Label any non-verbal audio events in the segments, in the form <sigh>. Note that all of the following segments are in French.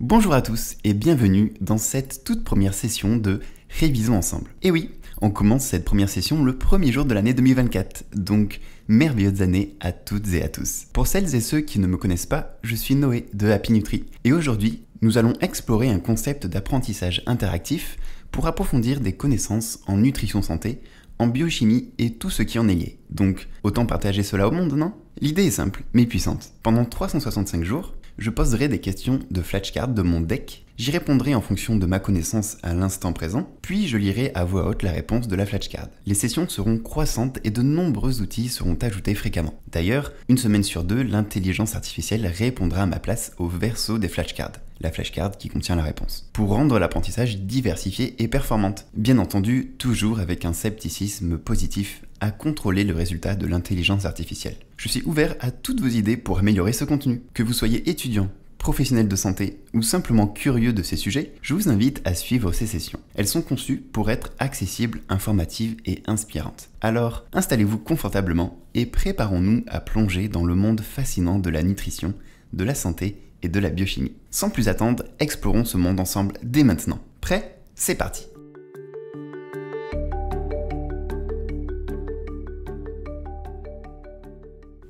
Bonjour à tous et bienvenue dans cette toute première session de Révisons ensemble. Et oui, on commence cette première session le premier jour de l'année 2024, donc merveilleuses années à toutes et à tous. Pour celles et ceux qui ne me connaissent pas, je suis Noé de Happy Nutri et aujourd'hui, nous allons explorer un concept d'apprentissage interactif pour approfondir des connaissances en nutrition santé, en biochimie et tout ce qui en est lié. Donc, autant partager cela au monde, non L'idée est simple, mais puissante. Pendant 365 jours, je poserai des questions de flashcard de mon deck, j'y répondrai en fonction de ma connaissance à l'instant présent, puis je lirai à voix haute la réponse de la flashcard. Les sessions seront croissantes et de nombreux outils seront ajoutés fréquemment. D'ailleurs, une semaine sur deux, l'intelligence artificielle répondra à ma place au verso des flashcards la flashcard qui contient la réponse, pour rendre l'apprentissage diversifié et performante. Bien entendu, toujours avec un scepticisme positif à contrôler le résultat de l'intelligence artificielle. Je suis ouvert à toutes vos idées pour améliorer ce contenu. Que vous soyez étudiant, professionnel de santé ou simplement curieux de ces sujets, je vous invite à suivre ces sessions. Elles sont conçues pour être accessibles, informatives et inspirantes. Alors, installez-vous confortablement et préparons-nous à plonger dans le monde fascinant de la nutrition, de la santé et de la biochimie. Sans plus attendre, explorons ce monde ensemble dès maintenant. Prêt C'est parti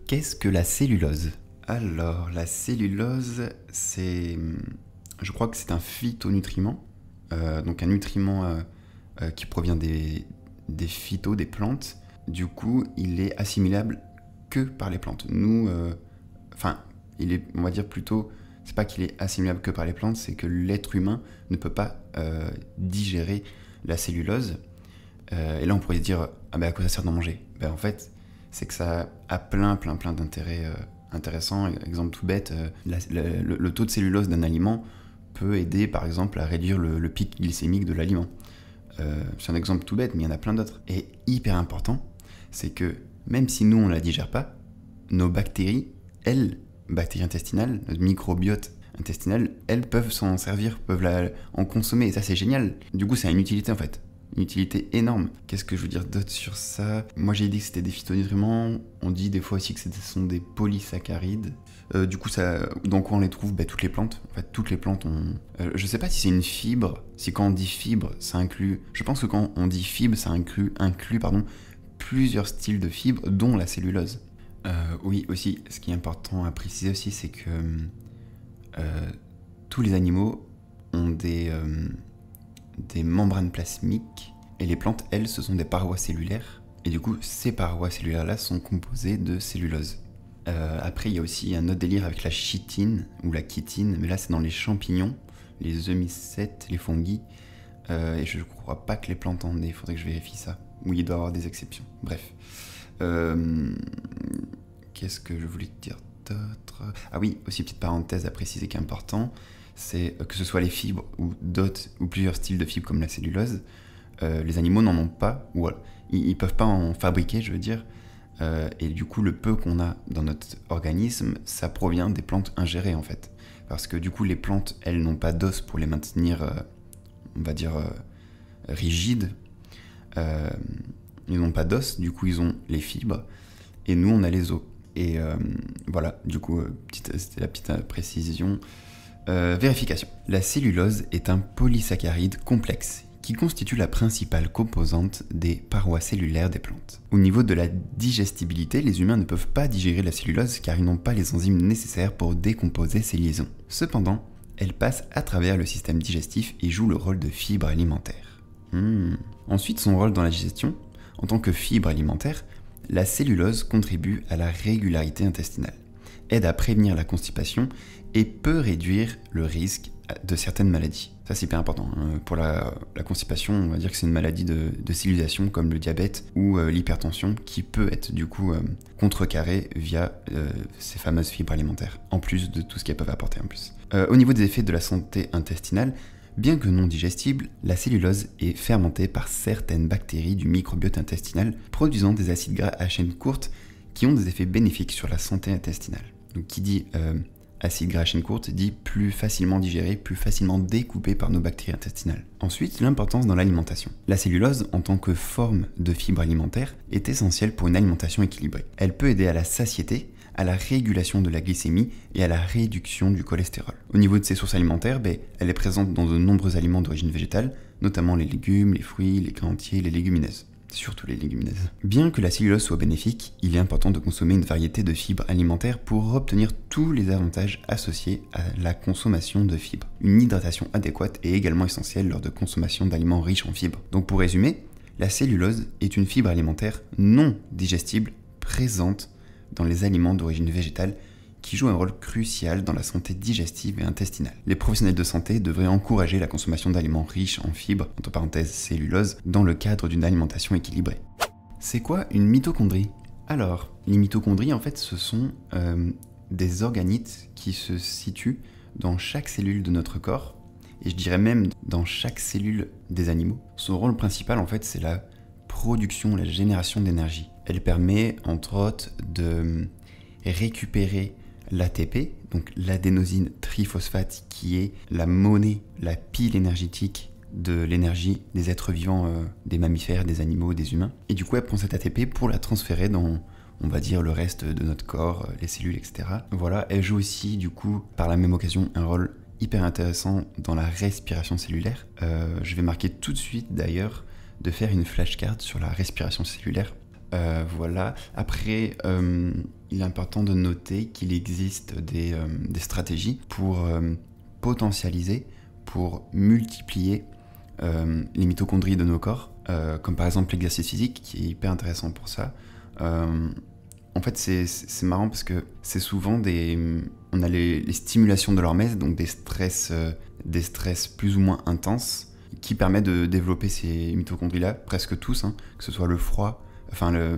Qu'est-ce que la cellulose Alors, la cellulose, c'est... Je crois que c'est un phytonutriment, euh, donc un nutriment euh, euh, qui provient des, des phytos, des plantes. Du coup, il est assimilable que par les plantes. Nous, enfin, il est, on va dire plutôt c'est pas qu'il est assimilable que par les plantes, c'est que l'être humain ne peut pas euh, digérer la cellulose. Euh, et là, on pourrait dire ah ben à quoi ça sert d'en manger Ben en fait, c'est que ça a plein, plein, plein d'intérêts euh, intéressants. Exemple tout bête, le, taux de cellulose d'un aliment peut aider, par exemple, à réduire le, pic glycémique de l'aliment. c'est un exemple tout bête, mais il y en a plein d'autres. Et hyper important, c'est que même si nous on la digère pas, nos bactéries, elles, bactéries intestinales, notre microbiote intestinal, elles peuvent s'en servir, peuvent en consommer, et ça c'est génial. Du coup, ça a une utilité en fait. Une utilité énorme. Qu'est-ce que je veux dire d'autre sur ça Moi j'ai dit que c'était des phytonutriments, on dit des fois aussi que ce sont des polysaccharides. Euh, du coup, ça, dans quoi on les trouve ben, Toutes les plantes. En fait, toutes les plantes ont. Euh, je sais pas si c'est une fibre, si quand on dit fibre, ça inclut. Je pense que quand on dit fibre, ça inclut, inclut pardon, plusieurs styles de fibres, dont la cellulose. Euh, oui, aussi, ce qui est important à préciser aussi, c'est que euh, tous les animaux ont euh, des, membranes plasmiques et les plantes, elles, ce sont des parois cellulaires. Et du coup, ces parois cellulaires-là sont composées de cellulose. après, il y a aussi un autre délire avec la chitine ou la chitine, mais là, c'est dans les champignons, les homicètes, les fongis. et je ne crois pas que les plantes en aient, faudrait que je vérifie ça. Oui, il doit y avoir des exceptions. Bref. Euh, qu'est-ce que je voulais te dire d'autre Ah oui, aussi petite parenthèse à préciser qui est qu'important, c'est euh, que ce soit les fibres ou d'autres ou plusieurs styles de fibres comme la cellulose, euh, les animaux n'en ont pas ou ils, ne peuvent pas en fabriquer, je veux dire. et du coup, le peu qu'on a dans notre organisme, ça provient des plantes ingérées en fait, parce que du coup, les plantes, elles n'ont pas d'os pour les maintenir, on va dire rigides ils n'ont pas d'os, du coup ils ont les fibres, et nous on a les os. Et euh, voilà, du coup, euh, c'était la petite euh, précision. vérification. La cellulose est un polysaccharide complexe qui constitue la principale composante des parois cellulaires des plantes. Au niveau de la digestibilité, les humains ne peuvent pas digérer la cellulose car ils n'ont pas les enzymes nécessaires pour décomposer ces liaisons. Cependant, elle passe à travers le système digestif et joue le rôle de fibre alimentaire. Hmm. Ensuite, son rôle dans la digestion, en tant que fibre alimentaire, la cellulose contribue à la régularité intestinale, aide à prévenir la constipation et peut réduire le risque de certaines maladies. Ça, c'est hyper important. Hein. Pour la, constipation, on va dire que c'est une maladie de, civilisation comme le diabète ou euh, l'hypertension qui peut être du coup euh, contrecarrée via euh, ces fameuses fibres alimentaires, en plus de tout ce qu'elles peuvent apporter en plus. au niveau des effets de la santé intestinale, Bien que non digestible, la cellulose est fermentée par certaines bactéries du microbiote intestinal, produisant des acides gras à chaîne courte qui ont des effets bénéfiques sur la santé intestinale. Donc qui dit euh, acide gras à chaîne courte dit plus facilement digéré, plus facilement découpé par nos bactéries intestinales. Ensuite, l'importance dans l'alimentation. La cellulose, en tant que forme de fibre alimentaire, est essentielle pour une alimentation équilibrée. Elle peut aider à la satiété, à la régulation de la glycémie et à la réduction du cholestérol. Au niveau de ses sources alimentaires, ben, elle est présente dans de nombreux aliments d'origine végétale, notamment les légumes, les fruits, les grains entiers, les légumineuses surtout les légumineuses. Bien que la cellulose soit bénéfique, il est important de consommer une variété de fibres alimentaires pour obtenir tous les avantages associés à la consommation de fibres. Une hydratation adéquate est également essentielle lors de consommation d'aliments riches en fibres. Donc pour résumer, la cellulose est une fibre alimentaire non digestible présente dans les aliments d'origine végétale qui jouent un rôle crucial dans la santé digestive et intestinale. Les professionnels de santé devraient encourager la consommation d'aliments riches en fibres, entre parenthèses cellulose, dans le cadre d'une alimentation équilibrée. C'est quoi une mitochondrie Alors, les mitochondries, en fait, ce sont euh, des organites qui se situent dans chaque cellule de notre corps, et je dirais même dans chaque cellule des animaux. Son rôle principal, en fait, c'est la production, la génération d'énergie elle permet entre autres de récupérer l'ATP, donc l'adénosine triphosphate qui est la monnaie, la pile énergétique de l'énergie des êtres vivants, euh, des mammifères, des animaux, des humains. Et du coup, elle prend cette ATP pour la transférer dans, on va dire, le reste de notre corps, euh, les cellules, etc. Voilà, elle joue aussi, du coup, par la même occasion, un rôle hyper intéressant dans la respiration cellulaire. Euh, je vais marquer tout de suite, d'ailleurs, de faire une flashcard sur la respiration cellulaire euh, voilà. Après, euh, il est important de noter qu'il existe des, euh, stratégies pour potentialiser, pour multiplier les mitochondries de nos corps, comme par exemple l'exercice physique, qui est hyper intéressant pour ça. en fait, c'est marrant parce que c'est souvent des. On a les, stimulations de l'hormèse, donc des stress, des stress plus ou moins intenses, qui permettent de développer ces mitochondries-là, presque tous, hein, que ce soit le froid, enfin euh,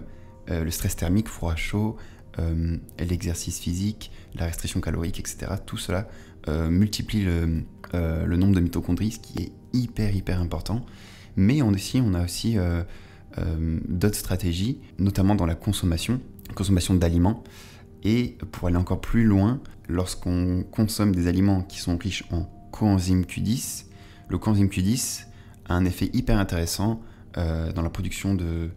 le, stress thermique, froid, chaud, euh, l'exercice physique, la restriction calorique, etc. Tout cela euh, multiplie le, nombre de mitochondries, ce qui est hyper hyper important. Mais on, on a aussi d'autres stratégies, notamment dans la consommation, consommation d'aliments. Et pour aller encore plus loin, lorsqu'on consomme des aliments qui sont riches en coenzyme Q10, le coenzyme Q10 a un effet hyper intéressant dans la production de,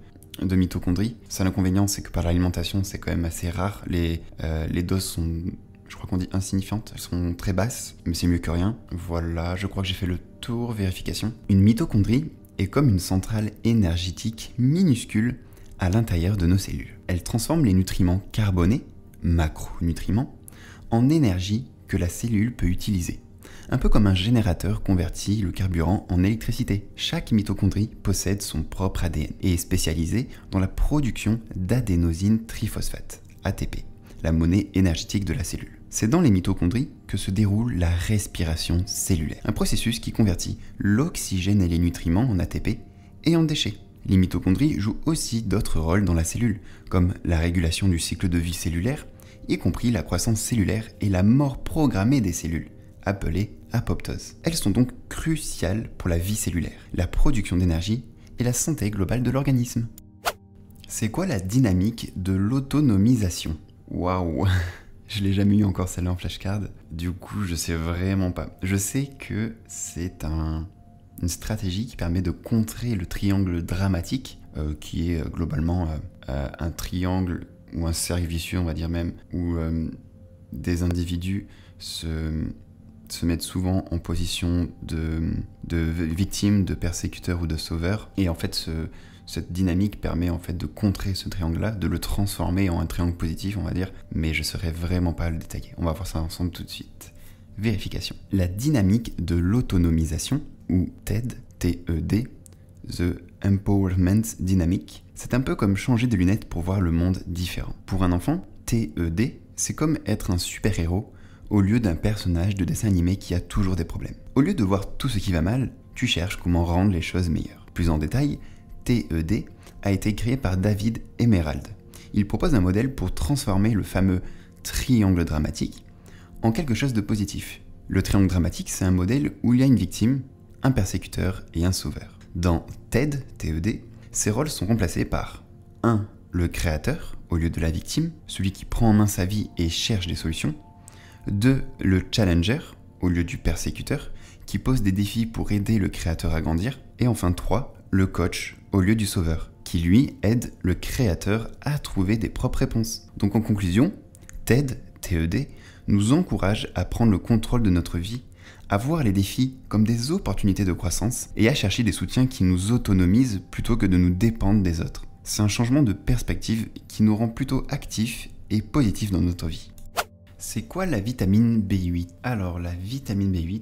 de mitochondries. Ça, l'inconvénient, c'est que par l'alimentation, c'est quand même assez rare. Les, euh, les doses sont, je crois qu'on dit insignifiantes, elles sont très basses, mais c'est mieux que rien. Voilà, je crois que j'ai fait le tour, vérification. Une mitochondrie est comme une centrale énergétique minuscule à l'intérieur de nos cellules. Elle transforme les nutriments carbonés, macronutriments, en énergie que la cellule peut utiliser un peu comme un générateur convertit le carburant en électricité. Chaque mitochondrie possède son propre ADN et est spécialisée dans la production d'adénosine triphosphate, ATP, la monnaie énergétique de la cellule. C'est dans les mitochondries que se déroule la respiration cellulaire, un processus qui convertit l'oxygène et les nutriments en ATP et en déchets. Les mitochondries jouent aussi d'autres rôles dans la cellule, comme la régulation du cycle de vie cellulaire, y compris la croissance cellulaire et la mort programmée des cellules, appelée apoptose. Elles sont donc cruciales pour la vie cellulaire, la production d'énergie et la santé globale de l'organisme. C'est quoi la dynamique de l'autonomisation Waouh <laughs> Je l'ai jamais eu encore celle-là en flashcard, du coup je sais vraiment pas. Je sais que c'est une stratégie qui permet de contrer le triangle dramatique, euh, qui est euh, globalement euh, un triangle ou un cercle vicieux on va dire même, où des individus se se mettent souvent en position de, victime, de persécuteur ou de sauveur. Et en fait, ce, cette dynamique permet en fait de contrer ce triangle-là, de le transformer en un triangle positif, on va dire. Mais je serais vraiment pas le détailler. On va voir ça ensemble tout de suite. Vérification. La dynamique de l'autonomisation, ou TED, T-E-D, The Empowerment Dynamic, c'est un peu comme changer de lunettes pour voir le monde différent. Pour un enfant, TED, c'est comme être un super-héros au lieu d'un personnage de dessin animé qui a toujours des problèmes. Au lieu de voir tout ce qui va mal, tu cherches comment rendre les choses meilleures. Plus en détail, TED a été créé par David Emerald. Il propose un modèle pour transformer le fameux triangle dramatique en quelque chose de positif. Le triangle dramatique, c'est un modèle où il y a une victime, un persécuteur et un sauveur. Dans TED, TED, ces rôles sont remplacés par 1. Le créateur, au lieu de la victime, celui qui prend en main sa vie et cherche des solutions. 2. Le challenger, au lieu du persécuteur, qui pose des défis pour aider le créateur à grandir. Et enfin 3. Le coach, au lieu du sauveur, qui lui aide le créateur à trouver des propres réponses. Donc en conclusion, TED, TED, nous encourage à prendre le contrôle de notre vie, à voir les défis comme des opportunités de croissance et à chercher des soutiens qui nous autonomisent plutôt que de nous dépendre des autres. C'est un changement de perspective qui nous rend plutôt actifs et positifs dans notre vie. C'est quoi la vitamine B8 Alors la vitamine B8,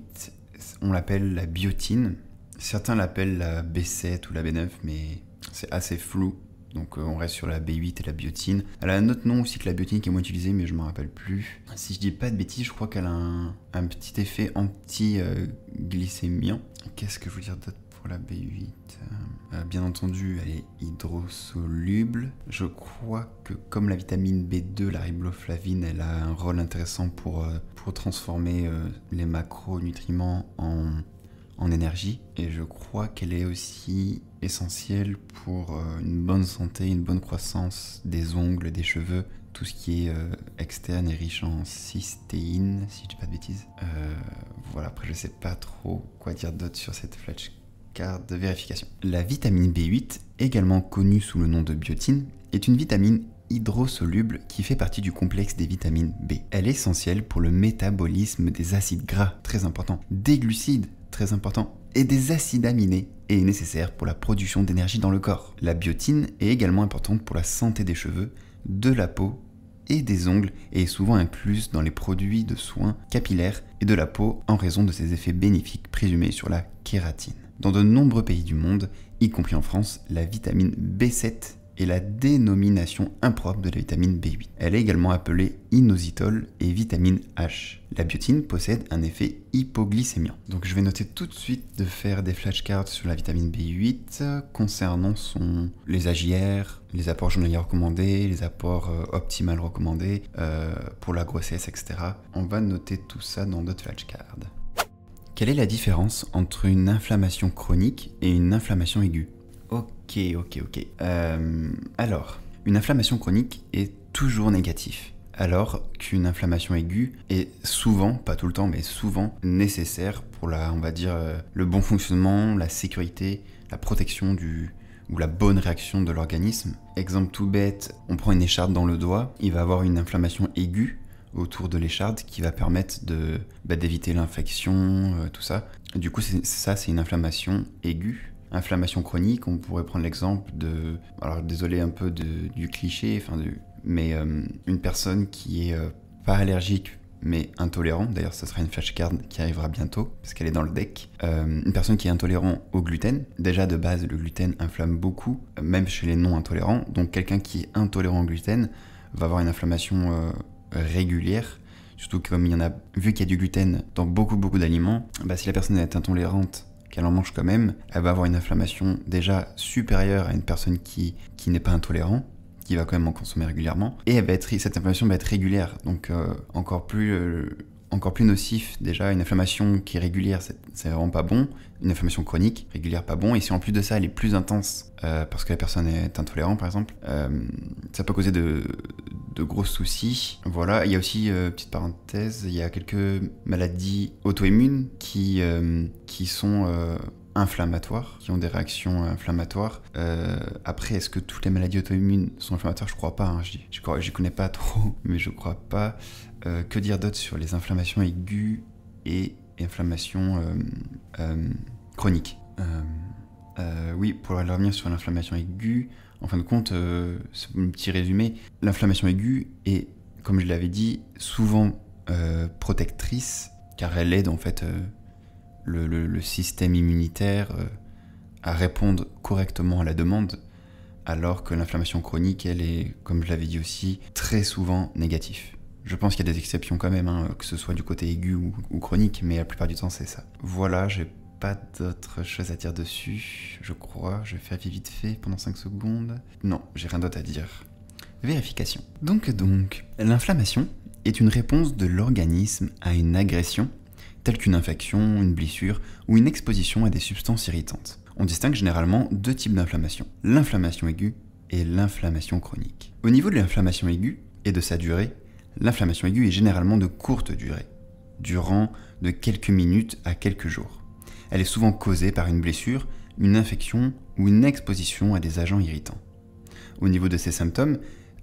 on l'appelle la biotine. Certains l'appellent la B7 ou la B9, mais c'est assez flou. Donc euh, on reste sur la B8 et la biotine. Elle a un autre nom aussi que la biotine qui est moins utilisée, mais je m'en rappelle plus. Si je dis pas de bêtises, je crois qu'elle a un, petit effet anti-glycémiant. Euh, Qu'est-ce que je veux dire d'autre la B8. Euh, euh, bien entendu, elle est hydrosoluble. Je crois que comme la vitamine B2, la riboflavine, elle a un rôle intéressant pour, euh, pour transformer les macronutriments en, en énergie. Et je crois qu'elle est aussi essentielle pour une bonne santé, une bonne croissance des ongles, des cheveux, tout ce qui est externe et riche en cystéine, si je dis pas de bêtises. voilà, après je sais pas trop quoi dire d'autre sur cette flèche carte de vérification. La vitamine B8, également connue sous le nom de biotine, est une vitamine hydrosoluble qui fait partie du complexe des vitamines B. Elle est essentielle pour le métabolisme des acides gras, très important, des glucides, très important, et des acides aminés et est nécessaire pour la production d'énergie dans le corps. La biotine est également importante pour la santé des cheveux, de la peau et des ongles et est souvent incluse dans les produits de soins capillaires et de la peau en raison de ses effets bénéfiques présumés sur la kératine. Dans de nombreux pays du monde, y compris en France, la vitamine B7 est la dénomination impropre de la vitamine B8. Elle est également appelée inositol et vitamine H. La biotine possède un effet hypoglycémiant. Donc je vais noter tout de suite de faire des flashcards sur la vitamine B8 concernant son, les Agières, les apports journaliers recommandés, les apports euh, optimales recommandés euh, pour la grossesse, etc. On va noter tout ça dans d'autres flashcards. Quelle est la différence entre une inflammation chronique et une inflammation aiguë Ok, ok, ok. Euh, alors, une inflammation chronique est toujours négative, alors qu'une inflammation aiguë est souvent, pas tout le temps, mais souvent nécessaire pour la, on va dire, euh, le bon fonctionnement, la sécurité, la protection du, ou la bonne réaction de l'organisme. Exemple tout bête, on prend une écharpe dans le doigt, il va avoir une inflammation aiguë autour de l'écharde qui va permettre de bah, d'éviter l'infection, euh, tout ça. Du coup, ça, c'est une inflammation aiguë. Inflammation chronique, on pourrait prendre l'exemple de. Alors, désolé un peu de, du cliché, enfin, de, mais euh, une personne qui est euh, pas allergique mais intolérant, d'ailleurs ce sera une flashcard qui arrivera bientôt, parce qu'elle est dans le deck, une personne qui est intolérant au gluten, déjà de base le gluten inflamme beaucoup, même chez les non intolérants, donc quelqu'un qui est intolérant au gluten va avoir une inflammation régulière. Surtout comme il y en a, vu qu'il y a du gluten dans beaucoup beaucoup d'aliments, bah si la personne est intolérante, qu'elle en mange quand même, elle va avoir une inflammation déjà supérieure à une personne qui, qui n'est pas intolérante qui va quand même en consommer régulièrement, et elle va être, cette inflammation va être régulière, donc euh, encore plus euh, encore plus nocif. Déjà, une inflammation qui est régulière, c'est vraiment pas bon. Une inflammation chronique, régulière, pas bon. Et si en plus de ça, elle est plus intense, euh, parce que la personne est intolérante, par exemple, ça peut causer de, de gros soucis. Voilà, il y a aussi, euh, petite parenthèse, il y a quelques maladies auto-immunes qui, euh, qui sont euh, inflammatoires, qui ont des réactions inflammatoires. après, est-ce que toutes les maladies auto-immunes sont inflammatoires Je crois pas, je, je, je, connais pas trop, <laughs> mais je crois pas. que dire d'autre sur les inflammations aiguës et inflammations chroniques Oui, pour revenir sur l'inflammation aiguë, en fin de compte, euh, c'est un petit résumé, l'inflammation aiguë est, comme je l'avais dit, souvent euh, protectrice, car elle aide en fait euh, le, système immunitaire à répondre correctement à la demande, alors que l'inflammation chronique, elle est, comme je l'avais dit aussi, très souvent négative. Je pense qu'il y a des exceptions quand même, hein, que ce soit du du côté aigu ou chronique, mais la plupart temps, c'est ça. Voilà, j'ai pas d'autre chose à dire dessus, je crois. Je vais faire vite fait pendant 5 secondes. Non, j'ai rien d'autre à dire. Vérification. Donc donc, l'inflammation est une réponse de l'organisme à une agression, telle qu'une infection, une blessure ou une exposition à des substances irritantes. On distingue généralement deux types d'inflammation, l'inflammation aiguë et l'inflammation chronique. Au niveau de l'inflammation aiguë et de sa durée, l'inflammation aiguë est généralement de courte durée, durant de quelques minutes à quelques jours. Elle est souvent causée par une blessure, une infection ou une exposition à des agents irritants. Au niveau de ces symptômes,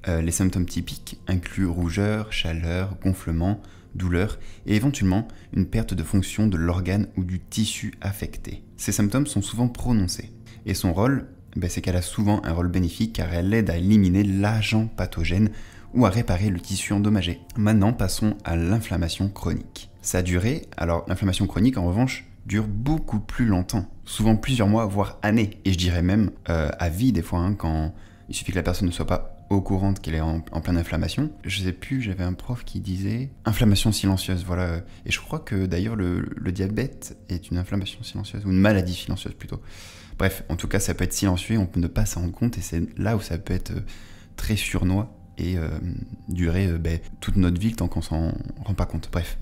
euh, les symptômes typiques incluent rougeur, chaleur, gonflement, douleur et éventuellement une perte de fonction de l'organe ou du tissu affecté. Ces symptômes sont souvent prononcés et son rôle, ben, c'est qu'elle a souvent un rôle bénéfique car elle aide à éliminer l'agent pathogène ou à réparer le tissu endommagé. Maintenant, passons à l'inflammation chronique. Sa durée, alors l'inflammation chronique en revanche, dure beaucoup plus longtemps, souvent plusieurs mois, voire années, et je dirais même euh, à vie des fois, hein, quand il suffit que la personne ne soit pas au courant qu'elle est en, pleine inflammation. Je sais plus, j'avais un prof qui disait inflammation silencieuse, voilà. Et je crois que d'ailleurs le, diabète est une inflammation silencieuse, ou une maladie silencieuse plutôt. Bref, en tout cas, ça peut être silencieux, on peut ne pas s'en rendre compte, et c'est là où ça peut être euh, très surnois et euh, durer euh, ben, toute notre vie tant qu'on s'en rend pas compte. Bref.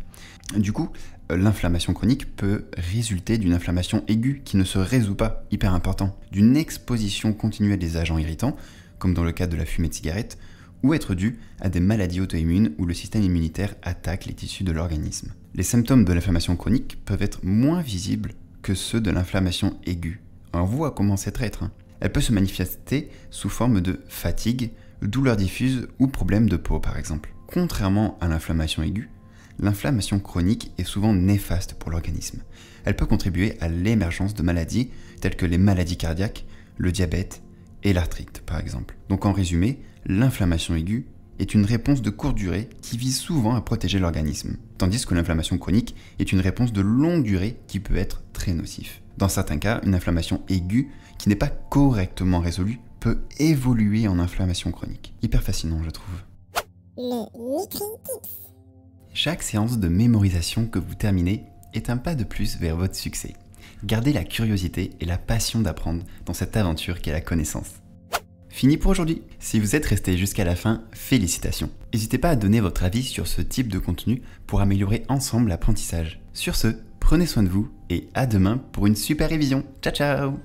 Du coup, euh, l'inflammation chronique peut résulter d'une inflammation aiguë qui ne se résout pas, hyper important, d'une exposition continuelle des agents irritants, comme dans le cas de la fumée de cigarette, ou être due à des maladies auto-immunes où le système immunitaire attaque les tissus de l'organisme. Les symptômes de l'inflammation chronique peuvent être moins visibles que ceux de l'inflammation aiguë. On voit comment c'est traître. Elle peut se manifester sous forme de fatigue, douleurs diffuses ou problèmes de peau par exemple. Contrairement à l'inflammation aiguë, l'inflammation chronique est souvent néfaste pour l'organisme. Elle peut contribuer à l'émergence de maladies telles que les maladies cardiaques, le diabète et l'arthrite par exemple. Donc en résumé, l'inflammation aiguë est une réponse de courte durée qui vise souvent à protéger l'organisme, tandis que l'inflammation chronique est une réponse de longue durée qui peut être très nocif. Dans certains cas, une inflammation aiguë qui n'est pas correctement résolue peut évoluer en inflammation chronique. Hyper fascinant, je trouve. Chaque séance de mémorisation que vous terminez est un pas de plus vers votre succès. Gardez la curiosité et la passion d'apprendre dans cette aventure qu'est la connaissance. Fini pour aujourd'hui. Si vous êtes resté jusqu'à la fin, félicitations. N'hésitez pas à donner votre avis sur ce type de contenu pour améliorer ensemble l'apprentissage. Sur ce, prenez soin de vous et à demain pour une super révision. Ciao ciao